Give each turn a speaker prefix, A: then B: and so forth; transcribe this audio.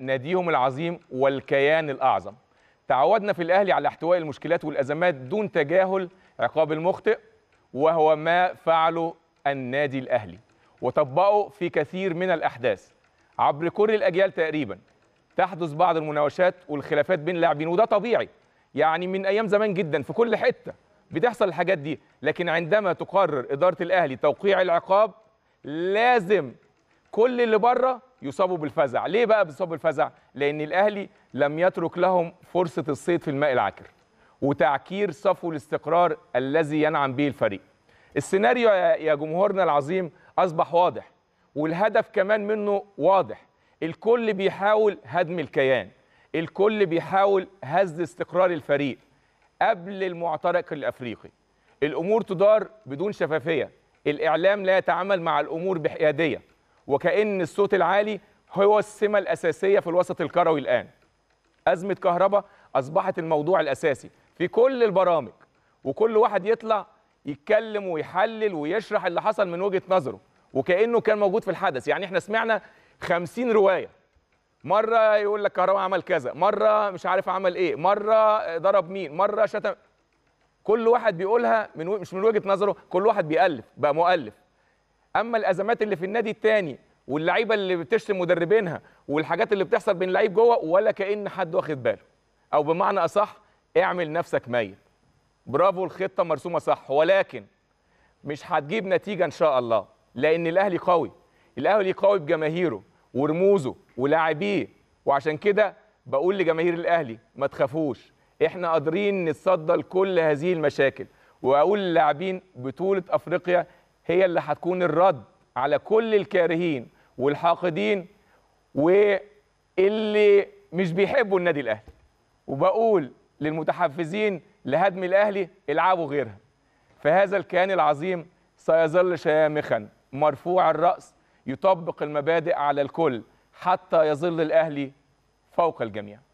A: ناديهم العظيم والكيان الأعظم تعودنا في الأهلي على احتواء المشكلات والأزمات دون تجاهل عقاب المخطئ وهو ما فعله النادي الأهلي وطبقه في كثير من الأحداث عبر كل الأجيال تقريبا تحدث بعض المناوشات والخلافات بين اللاعبين وده طبيعي يعني من أيام زمان جدا في كل حتة بتحصل الحاجات دي لكن عندما تقرر إدارة الأهلي توقيع العقاب لازم كل اللي بره يصابوا بالفزع ليه بقى بيصابوا بالفزع لان الاهلي لم يترك لهم فرصه الصيد في الماء العكر وتعكير صفو الاستقرار الذي ينعم به الفريق السيناريو يا جمهورنا العظيم اصبح واضح والهدف كمان منه واضح الكل بيحاول هدم الكيان الكل بيحاول هز استقرار الفريق قبل المعترك الافريقي الامور تدار بدون شفافيه الاعلام لا يتعامل مع الامور بحياديه وكأن الصوت العالي هو السمة الأساسية في الوسط الكروي الآن أزمة كهرباء أصبحت الموضوع الأساسي في كل البرامج وكل واحد يطلع يتكلم ويحلل ويشرح اللي حصل من وجهة نظره وكأنه كان موجود في الحدث يعني احنا سمعنا خمسين رواية مرة يقول لك كهرباء عمل كذا مرة مش عارف عمل ايه مرة ضرب مين مرة شتم كل واحد بيقولها من و... مش من وجهة نظره كل واحد بيألف بقى مؤلف اما الازمات اللي في النادي الثاني واللعيبه اللي بتشتم مدربينها والحاجات اللي بتحصل بين لعيب جوه ولا كان حد واخد باله او بمعنى اصح اعمل نفسك ميت برافو الخطه مرسومه صح ولكن مش هتجيب نتيجه ان شاء الله لان الاهلي قوي الاهلي قوي بجماهيره ورموزه ولاعبيه وعشان كده بقول لجماهير الاهلي ما تخافوش احنا قادرين نتصدى لكل هذه المشاكل واقول للاعبين بطوله افريقيا هي اللي هتكون الرد على كل الكارهين والحاقدين واللي مش بيحبوا النادي الاهلي وبقول للمتحفزين لهدم الاهلي العبوا غيرها فهذا الكيان العظيم سيظل شامخا مرفوع الراس يطبق المبادئ على الكل حتى يظل الاهلي فوق الجميع